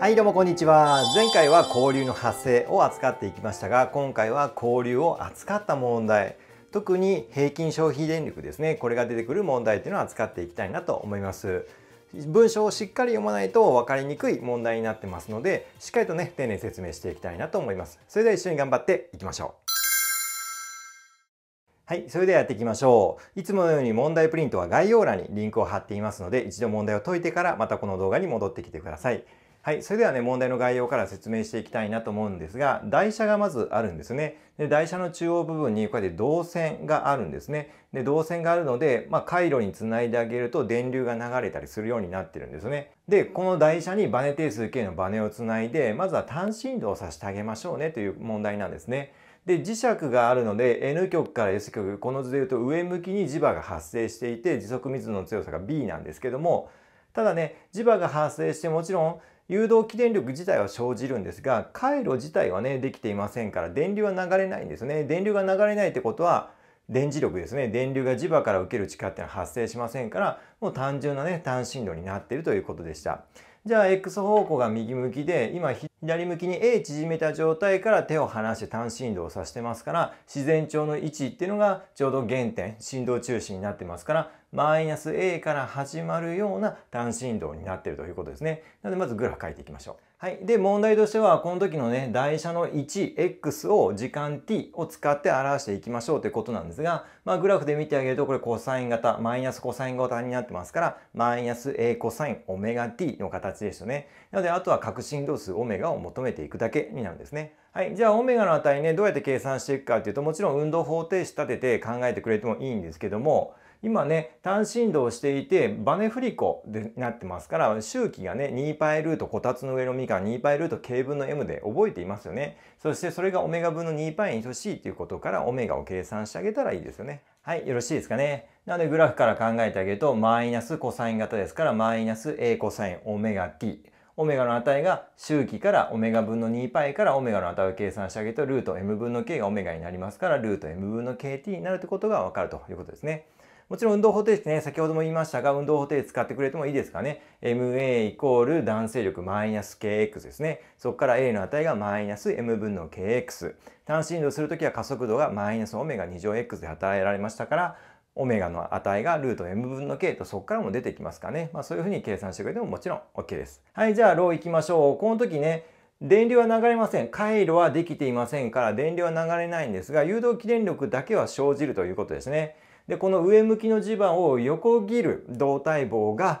はい、どうもこんにちは。前回は交流の発生を扱っていきましたが、今回は交流を扱った問題、特に平均消費電力ですね、これが出てくる問題っていうのを扱っていきたいなと思います。文章をしっかり読まないと分かりにくい問題になってますので、しっかりとね、丁寧に説明していきたいなと思います。それでは一緒に頑張っていきましょう。はい。それではやっていきましょう。いつものように問題プリントは概要欄にリンクを貼っていますので、一度問題を解いてからまたこの動画に戻ってきてください。はい、それではね、問題の概要から説明していきたいなと思うんですが、台車がまずあるんですね。で台車の中央部分にこうやって導線があるんですね。で導線があるので、まあ、回路につないであげると電流が流れたりするようになってるんですね。で、この台車にバネ定数 k のバネをつないで、まずは単振動をさせてあげましょうねという問題なんですね。で磁石があるので N 極から S 極この図でいうと上向きに磁場が発生していて時速密度の強さが B なんですけどもただね磁場が発生してもちろん誘導起電力自体は生じるんですが回路自体はねできていませんから電流は流れないんですね電流が流れないってことは電磁力ですね電流が磁場から受ける力っていうのは発生しませんからもう単純なね単振動になっているということでしたじゃあ X 方向が右向きで今左向きに A 縮めた状態から手を離して単振動を指してますから自然調の位置っていうのがちょうど原点振動中心になってますからマイナス a から始まるような単振動になっているということですね。なのでまずグラフ書いていきましょう。はい。で、問題としては、この時のね、台車の 1x を時間 t を使って表していきましょうということなんですが、まあ、グラフで見てあげると、これコサイン型、マイナスコサイン型になってますから、マイナス a コサインオメガ t の形でしたね。なので、あとは核振動数オメガを求めていくだけになるんですね。はい。じゃあ、オメガの値ね、どうやって計算していくかっていうと、もちろん運動方程式立てて考えてくれてもいいんですけども、今ね、単振動していて、バネ振り子でなってますから、周期がね、2パイルート、こたつの上のみかん、2パイルート、k 分の m で覚えていますよね。そしてそれがオメガ分の2パイに等しいっていうことから、オメガを計算してあげたらいいですよね。はい、よろしいですかね。なので、グラフから考えてあげると、マイナスコサイン型ですから、マイナス a コサインオメガ t。オメガの値が周期からオメガ分の 2π からオメガの値を計算してあげるとルート m 分の k がオメガになりますからルート m 分の kt になるということがわかるということですね。もちろん運動方程式ね、先ほども言いましたが、運動方程式使ってくれてもいいですかね。ma イコール弾性力マイナス kx ですね。そこから a の値がマイナス m 分の kx。単振動するときは加速度がマイナスオメガ2乗 x で与えられましたから、オメガの値がルート m 分の k とそこからも出てきますかね。まあそういうふうに計算してくれてももちろん OK です。はい、じゃあロー行きましょう。この時ね、電流は流れません。回路はできていませんから電流は流れないんですが、誘導起電力だけは生じるということですね。でこの上向きの磁場を横切る動体棒が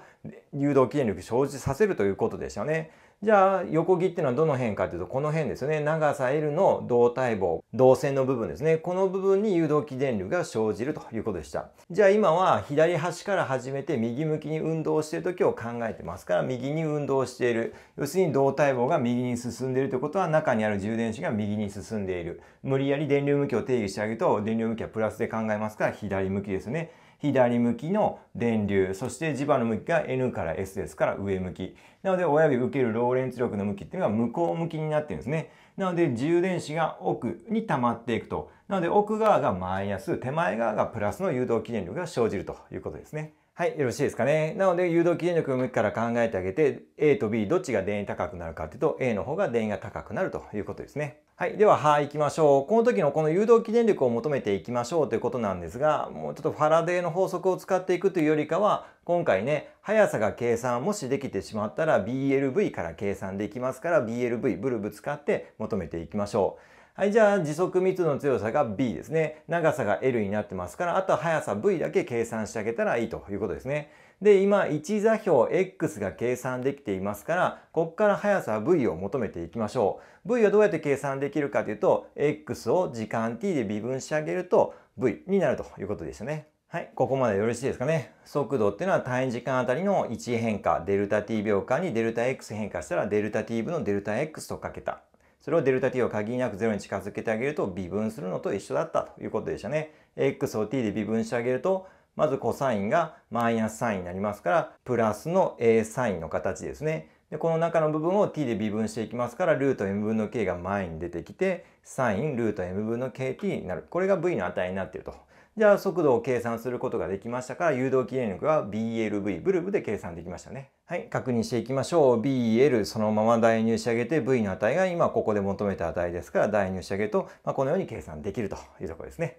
誘導筋力生じさせるということでしたよね。じゃあ横切っていうのはどの辺かっていうとこの辺ですよね長さ L の胴体棒導線の部分ですねこの部分に誘導起電流が生じるということでしたじゃあ今は左端から始めて右向きに運動している時を考えてますから右に運動している要するに胴体棒が右に進んでいるということは中にある充電子が右に進んでいる無理やり電流向きを定義してあげると電流向きはプラスで考えますから左向きですね左向きの電流そして磁場の向きが N から S ですから上向きなので親指受けるローレンツ力の向きっていうのは向こう向きになってるんですね。なので充電子が奥に溜まっていくと。なので奥側がマイナス、手前側がプラスの誘導起電力が生じるということですね。はい、よろしいですかね。なので、誘導基準力の向きから考えてあげて、A と B どっちが電位高くなるかっていうと、A の方が電位が高くなるということですね。はい。では、はい、行きましょう。この時のこの誘導起電力を求めていきましょうということなんですが、もうちょっとファラデーの法則を使っていくというよりかは、今回ね、速さが計算もしできてしまったら BLV から計算できますから、BLV、ブルブ使って求めていきましょう。はい、じゃあ時速密度の強さが B ですね。長さが L になってますから、あとは速さ V だけ計算してあげたらいいということですね。で、今置座標 X が計算できていますから、ここから速さ V を求めていきましょう。V はどうやって計算できるかというと、X を時間 t で微分してあげると V になるということでしたね。はい、ここまでよろしいですかね。速度っていうのは単位時間あたりの置変化、デルタ t 秒間にデルタ x 変化したらデルタ t 分のデルタ x とかけた。それをデルタ t を限りなく0に近づけてあげると微分するのと一緒だったということでしたね。x を t で微分してあげると、まずコサインがマイナスサインになりますから、プラスの a サインの形ですね。で、この中の部分を t で微分していきますから、ルート m 分の k が前に出てきて、サインルート m 分の kt になる。これが v の値になっていると。じゃあ速度を計算することができましたから誘導起電力は BLV ブルブで計算できましたね。はい、確認していきましょう。BL そのまま代入してあげて V の値が今ここで求めた値ですから代入してあげると、まあ、このように計算できるというところですね。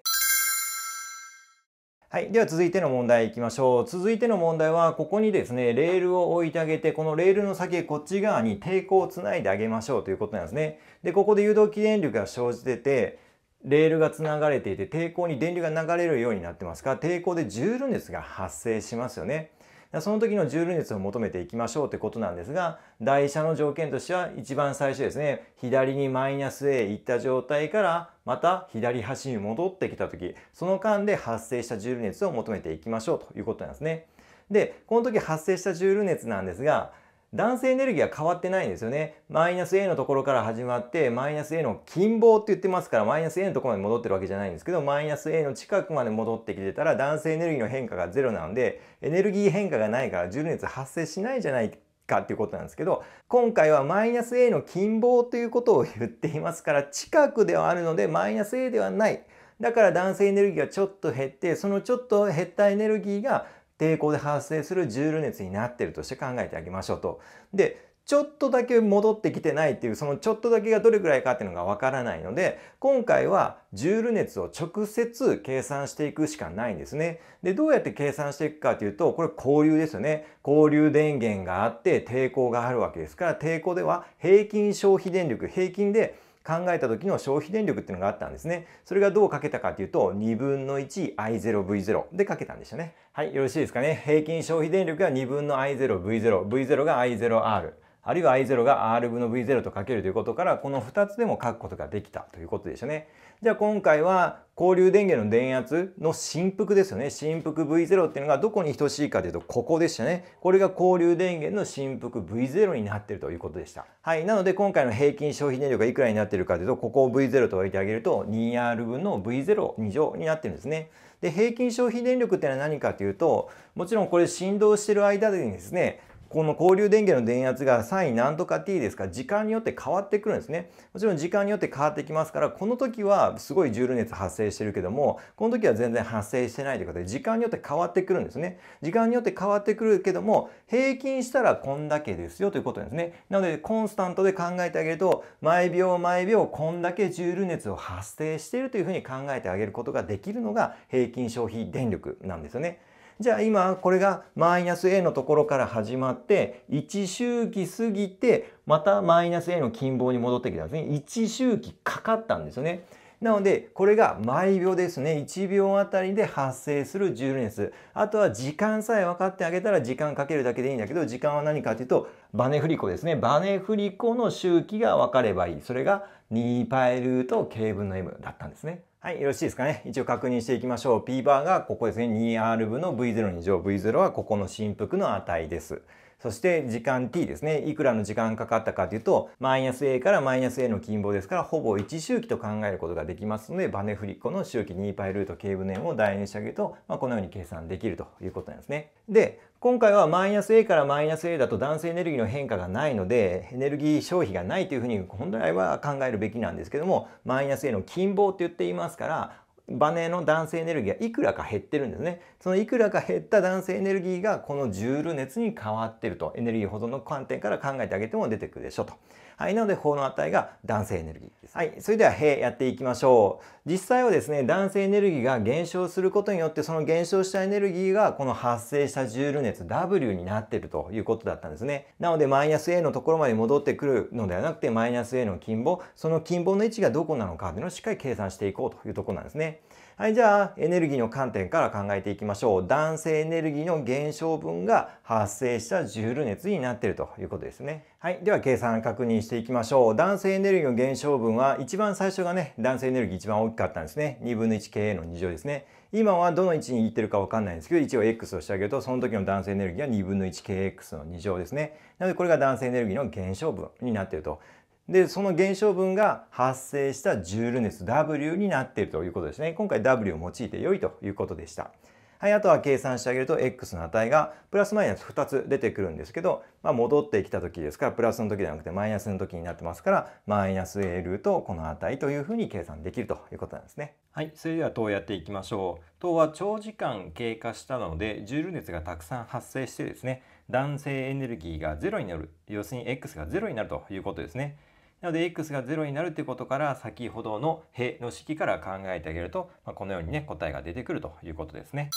はい。では続いての問題いきましょう。続いての問題は、ここにですね、レールを置いてあげて、このレールの先、こっち側に抵抗をつないであげましょうということなんですね。で、ここで誘導起電力が生じてて、レールがつながれていて抵抗に電流が流れるようになってますから抵抗でジュール熱が発生しますよね。その時のジュール熱を求めていきましょうってことなんですが台車の条件としては一番最初ですね左にマイナス A 行った状態からまた左端に戻ってきた時その間で発生したジュール熱を求めていきましょうということなんですね。でこの時発生したジュール熱なんですが男性エネルギーは変わってないんですよね。マイナス A のところから始まって、マイナス A の近傍って言ってますから、マイナス A のところまで戻ってるわけじゃないんですけど、マイナス A の近くまで戻ってきてたら、男性エネルギーの変化がゼロなので、エネルギー変化がないから、重熱発生しないじゃないかっていうことなんですけど、今回はマイナス A の近傍ということを言っていますから、近くではあるので、マイナス A ではない。だから男性エネルギーがちょっと減って、そのちょっと減ったエネルギーが抵抗で発生するジュール熱になってるとして考えてあげましょうと。でちょっとだけ戻ってきてないっていうそのちょっとだけがどれくらいかっていうのがわからないので今回はジュール熱を直接計算していくしかないんですね。でどうやって計算していくかというとこれ交流ですよね。交流電源があって抵抗があるわけですから抵抗では平均消費電力平均で考えた時の消費電力っていうのがあったんですね。それがどうかけたかというと、2分の 1I0V0 でかけたんでしたね。はい、よろしいですかね。平均消費電力が2分の I0V0、V0 が I0R。あるいは I0 が R 分の V0 とかけるということからこの2つでも書くことができたということでしたね。じゃあ今回は交流電源の電圧の振幅ですよね。振幅 V0 っていうのがどこに等しいかというとここでしたね。これが交流電源の振幅 V0 になっているということでした。はい。なので今回の平均消費電力がいくらになっているかというとここを V0 と置いてあげると 2R 分の V02 乗になってるんですね。で平均消費電力っていうのは何かというともちろんこれ振動してる間でですねこの交流電源の電圧が sin 何とか t ですか時間によって変わってくるんですねもちろん時間によって変わってきますからこの時はすごいジュール熱発生してるけどもこの時は全然発生してないということで時間によって変わってくるんですね時間によって変わってくるけども平均したらこんだけですよということですねなのでコンスタントで考えてあげると毎秒毎秒こんだけジュール熱を発生しているというふうに考えてあげることができるのが平均消費電力なんですよねじゃあ今これがマイナス a のところから始まって1周期過ぎてまたマイナス a の近傍に戻ってきたんですね1周期かかったんですよね。なのでこれが毎秒ですね1秒あたりで発生する重量ー熱あとは時間さえ分かってあげたら時間かけるだけでいいんだけど時間は何かっていうとバネ振り子ですねバネ振り子の周期が分かればいいそれが 2π ルート k 分の m だったんですね。はい、よろしいですかね。一応確認していきましょう。P バーがここですね。2R 分の V0 に乗。V0 はここの振幅の値です。そして時間 t ですね。いくらの時間かかったかというと、マイナス a からマイナス a の近傍ですから、ほぼ1周期と考えることができますので、バネフリッコの周期 2π ルート k 分の4を代入してあげると、まあ、このように計算できるということなんですね。で、今回はマイナス A からマイナス A だと男性エネルギーの変化がないのでエネルギー消費がないというふうに本来は考えるべきなんですけどもマイナス A の近傍って言っていますからバネの男性エネルギーはいくらか減ってるんですね。そのいくらか減った男性エネルギーがこのジュール熱に変わってるとエネルギー保存の観点から考えてあげても出てくるでしょと。はい、なので法の値が男性エネルギーです。はい、それではへやっていきましょう。実際はですね、男性エネルギーが減少することによって、その減少したエネルギーがこの発生したジュール熱 W になってるということだったんですね。なのでマイナス A のところまで戻ってくるのではなくて、マイナス A の近傍、その近傍の位置がどこなのかっていうのをしっかり計算していこうというところなんですね。はい、じゃあエネルギーの観点から考えていきましょう。男性エネルギーの減少分が発生したジュール熱になっているということですね。はい、では計算確認していきましょう。男性エネルギーの減少分は一番最初がね、男性エネルギー一番大きかったんですね。2分の 1K の2乗ですね。今はどの位置に行ってるかわかんないんですけど、一応 X をしてあげると、その時の男性エネルギーは2分の 1KX の2乗ですね。なのでこれが男性エネルギーの減少分になっていると。でその減少分が発生したジュール熱 W になっているということですね今回 W を用いて良いということでしたはい、あとは計算してあげると x の値がプラスマイナス2つ出てくるんですけど、まあ、戻ってきた時ですからプラスの時ではなくてマイナスの時になってますからマイナス a ルートこの値というふうに計算できるということなんですね。はい、それでは等やっていきましょう。等は長時間経過したのでジュール熱がたくさん発生してですね男性エネルギーが0になる要するに x が0になるということですね。なので x が0になるということから先ほどのへの式から考えてあげると、まあ、このようにね答えが出てくるということですね。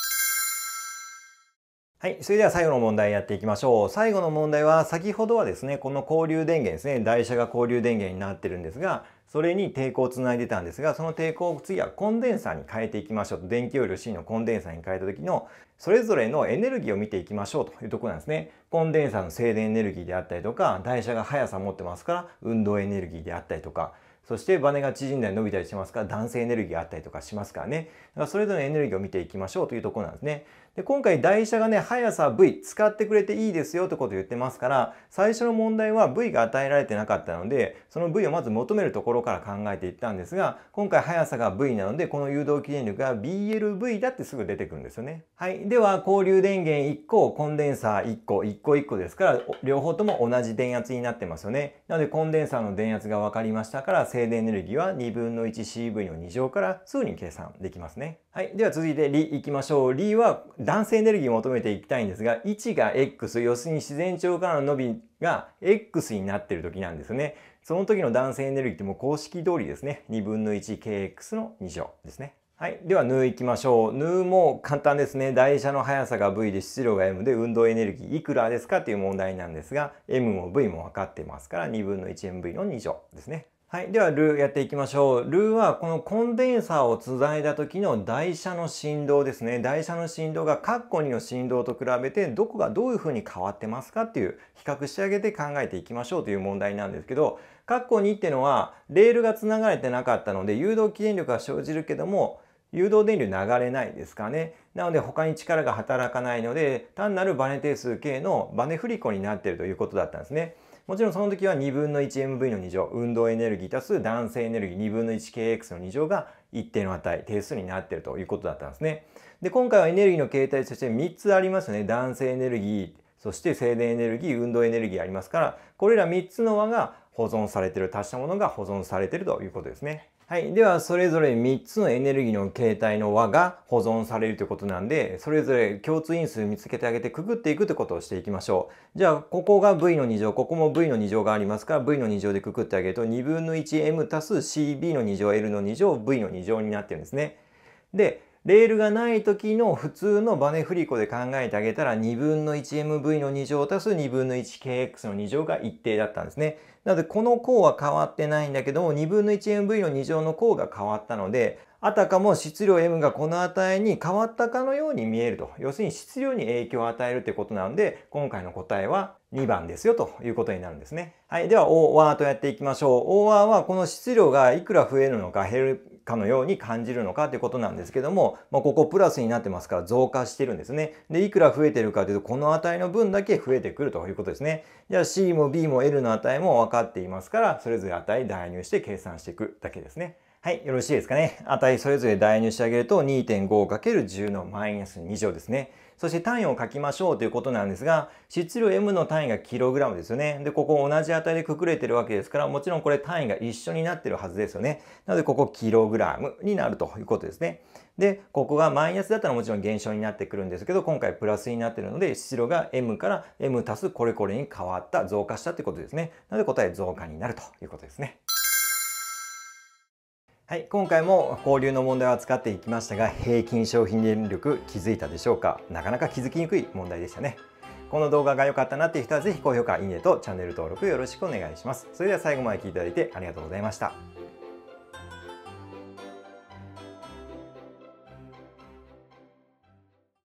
はい。それでは最後の問題やっていきましょう。最後の問題は、先ほどはですね、この交流電源ですね、台車が交流電源になってるんですが、それに抵抗をつないでたんですが、その抵抗を次はコンデンサーに変えていきましょうと。電気容量 C のコンデンサーに変えた時の、それぞれのエネルギーを見ていきましょうというところなんですね。コンデンサーの静電エネルギーであったりとか、台車が速さを持ってますから、運動エネルギーであったりとか、そしてバネが縮んだり伸びたりしますから、男性エネルギーがあったりとかしますからね。だからそれぞれのエネルギーを見ていきましょうというところなんですね。で今回台車がね速さ V 使ってくれていいですよってことを言ってますから最初の問題は V が与えられてなかったのでその V をまず求めるところから考えていったんですが今回速さが V なのでこの誘導起電力が BLV だってすぐ出てくるんですよね。はい、では交流電源1個コンデンサー1個1個1個ですから両方とも同じ電圧になってますよね。なのでコンデンサーの電圧が分かりましたから静電エネルギーは2分の 1CV の2乗からすぐに計算できますね。はい、では続いてリいきましょう。リは男性エネルギーを求めていきたいんですが、1が X、要するに自然腸からの伸びが X になってる時なんですね。その時の男性エネルギーってもう公式通りですね。2分の 1kx の2乗ですね。はい。では、ヌー行きましょう。ヌーも簡単ですね。台車の速さが V で質量が M で運動エネルギーいくらですかという問題なんですが、M も V も分かってますから、2分の 1mv の2乗ですね。はい。では、ルーやっていきましょう。ルーは、このコンデンサーをつないだ時の台車の振動ですね。台車の振動がカッコ2の振動と比べて、どこがどういう風に変わってますかっていう、比較してあげて考えていきましょうという問題なんですけど、カッコ2ってのは、レールが繋がれてなかったので、誘導起電力が生じるけども、誘導電流流れないですかね。なので他に力が働かないので、単なるバネ定数系のバネ振り子になっているということだったんですね。もちろんその時は2分の 1mv の2乗、運動エネルギー足す弾性エネルギー2分の 1kx の2乗が一定の値、定数になっているということだったんですね。で、今回はエネルギーの形態として3つありますよね。弾性エネルギー、そして静電エネルギー、運動エネルギーありますから、これら3つの和が保存されている、足したものが保存されているということですね。はい。では、それぞれ3つのエネルギーの形態の和が保存されるということなんで、それぞれ共通因数を見つけてあげてくぐっていくということをしていきましょう。じゃあ、ここが v の2乗、ここも v の2乗がありますから、v の2乗でくくってあげると、2分の 1m 足す cb の2乗、l の2乗、v の2乗になってるんですね。で、レールがない時の普通のバネ振り子で考えてあげたら2分の 1mv の2乗足す2分の 1kx の2乗が一定だったんですね。なのでこの項は変わってないんだけども2分の 1mv の2乗の項が変わったのであたかも質量 m がこの値に変わったかのように見えると。要するに質量に影響を与えるということなので、今回の答えは2番ですよということになるんですね。はい。では、OR とやっていきましょう。ワーはこの質量がいくら増えるのか減るかのように感じるのかということなんですけども、まあ、ここプラスになってますから増加してるんですね。で、いくら増えてるかというと、この値の分だけ増えてくるということですね。じゃあ C も B も L の値も分かっていますから、それぞれ値代入して計算していくだけですね。はい、よろしいですかね。値それぞれ代入してあげると 2.5×10 のマイナス2乗ですね。そして単位を書きましょうということなんですが、質量 M の単位がキログラムですよね。で、ここ同じ値でくくれてるわけですから、もちろんこれ単位が一緒になってるはずですよね。なので、ここキログラムになるということですね。で、ここがマイナスだったらもちろん減少になってくるんですけど、今回プラスになってるので、質量が M から M 足すこれこれに変わった、増加したということですね。なので答え増加になるということですね。はい、今回も交流の問題を扱っていきましたが平均消費電力気づいたでしょうかなかなか気づきにくい問題でしたねこの動画が良かったなっていう人は是非高評価いいねとチャンネル登録よろしくお願いしますそれでは最後まで聞いていただいてありがとうございました